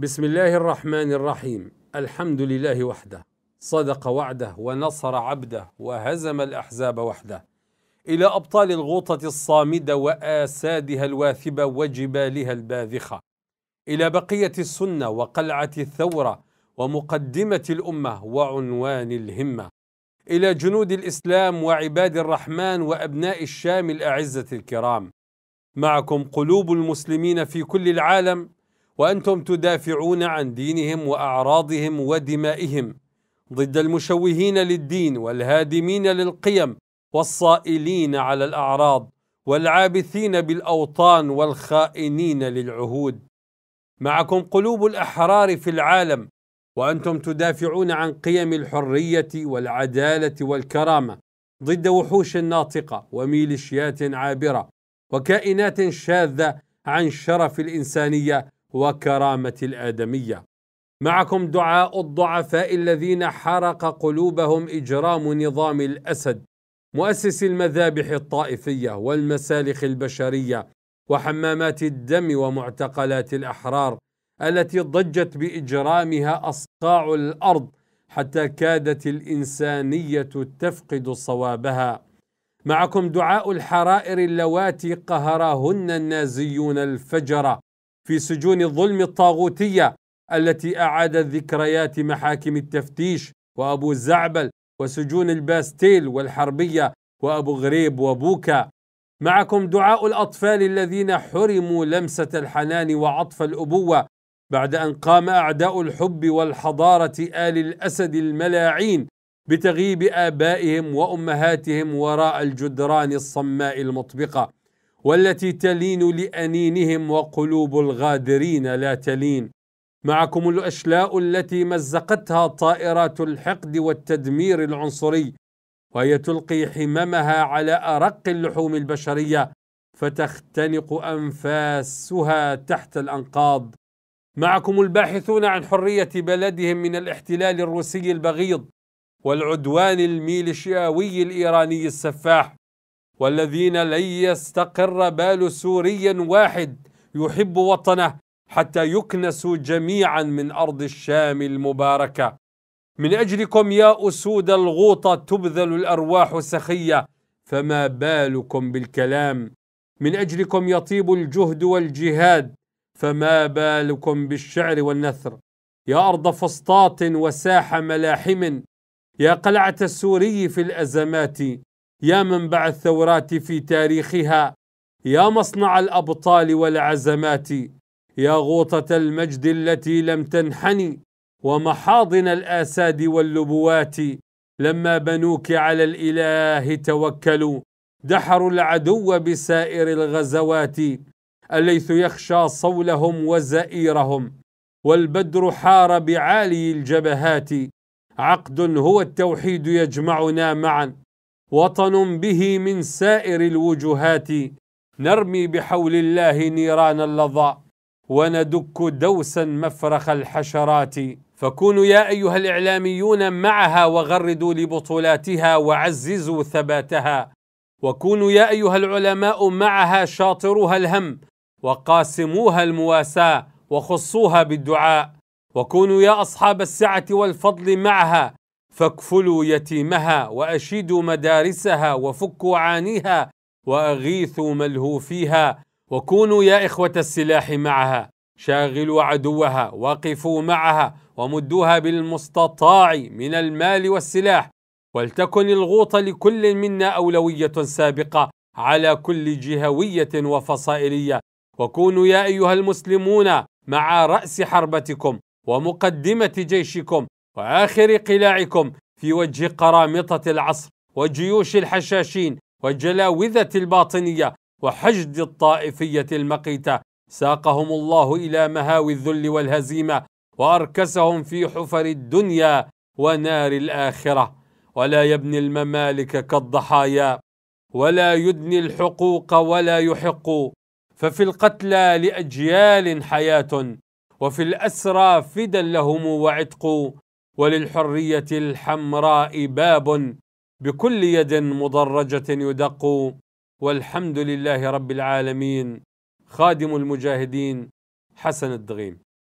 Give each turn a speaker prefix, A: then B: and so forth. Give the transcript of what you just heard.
A: بسم الله الرحمن الرحيم الحمد لله وحده صدق وعده ونصر عبده وهزم الاحزاب وحده الى ابطال الغوطه الصامده واسادها الواثبه وجبالها الباذخه الى بقيه السنه وقلعه الثوره ومقدمه الامه وعنوان الهمه الى جنود الاسلام وعباد الرحمن وابناء الشام الاعزه الكرام معكم قلوب المسلمين في كل العالم وأنتم تدافعون عن دينهم وأعراضهم ودمائهم ضد المشوهين للدين والهادمين للقيم والصائلين على الأعراض والعابثين بالأوطان والخائنين للعهود معكم قلوب الأحرار في العالم وأنتم تدافعون عن قيم الحرية والعدالة والكرامة ضد وحوش ناطقة وميليشيات عابرة وكائنات شاذة عن شرف الإنسانية وكرامه الادميه معكم دعاء الضعفاء الذين حرق قلوبهم اجرام نظام الاسد مؤسس المذابح الطائفيه والمسالخ البشريه وحمامات الدم ومعتقلات الاحرار التي ضجت باجرامها اصقاع الارض حتى كادت الانسانيه تفقد صوابها معكم دعاء الحرائر اللواتي قهرهن النازيون الفجره في سجون الظلم الطاغوتية التي أعادت ذكريات محاكم التفتيش وأبو الزعبل وسجون الباستيل والحربية وأبو غريب وبوكا معكم دعاء الأطفال الذين حرموا لمسة الحنان وعطف الأبوة بعد أن قام أعداء الحب والحضارة آل الأسد الملاعين بتغييب آبائهم وأمهاتهم وراء الجدران الصماء المطبقة والتي تلين لأنينهم وقلوب الغادرين لا تلين معكم الأشلاء التي مزقتها طائرات الحقد والتدمير العنصري وهي تلقي حممها على أرق اللحوم البشرية فتختنق أنفاسها تحت الأنقاض معكم الباحثون عن حرية بلدهم من الاحتلال الروسي البغيض والعدوان الميليشياوي الإيراني السفاح والذين لن يستقر بال سوري واحد يحب وطنه حتى يكنسوا جميعا من أرض الشام المباركة من أجلكم يا أسود الغوطة تبذل الأرواح سخية فما بالكم بالكلام من أجلكم يطيب الجهد والجهاد فما بالكم بالشعر والنثر يا أرض فسطاط وساح ملاحم يا قلعة السوري في الأزمات يا منبع الثورات في تاريخها يا مصنع الابطال والعزمات يا غوطه المجد التي لم تنحني ومحاضن الاساد واللبوات لما بنوك على الاله توكلوا دحروا العدو بسائر الغزوات الليث يخشى صولهم وزئيرهم والبدر حار بعالي الجبهات عقد هو التوحيد يجمعنا معا وطن به من سائر الوجهات نرمي بحول الله نيران اللظى وندك دوسا مفرخ الحشرات فكونوا يا ايها الاعلاميون معها وغردوا لبطولاتها وعززوا ثباتها وكونوا يا ايها العلماء معها شاطروها الهم وقاسموها المواساه وخصوها بالدعاء وكونوا يا اصحاب السعه والفضل معها فاكفلوا يتيمها واشيدوا مدارسها وفكوا عانيها واغيثوا ملهوفيها وكونوا يا اخوه السلاح معها شاغلوا عدوها وقفوا معها ومدوها بالمستطاع من المال والسلاح ولتكن الغوطه لكل منا اولويه سابقه على كل جهويه وفصائليه وكونوا يا ايها المسلمون مع راس حربتكم ومقدمه جيشكم وآخر قلاعكم في وجه قرامطة العصر وجيوش الحشاشين وجلاوذة الباطنية وحشد الطائفية المقيتة ساقهم الله إلى مهاوي الذل والهزيمة وأركسهم في حفر الدنيا ونار الآخرة ولا يبني الممالك كالضحايا ولا يدني الحقوق ولا يحق ففي القتلى لأجيال حياة وفي الأسرى فدا لهم وعتق وللحرية الحمراء باب بكل يد مضرجة يدق والحمد لله رب العالمين خادم المجاهدين حسن الدغيم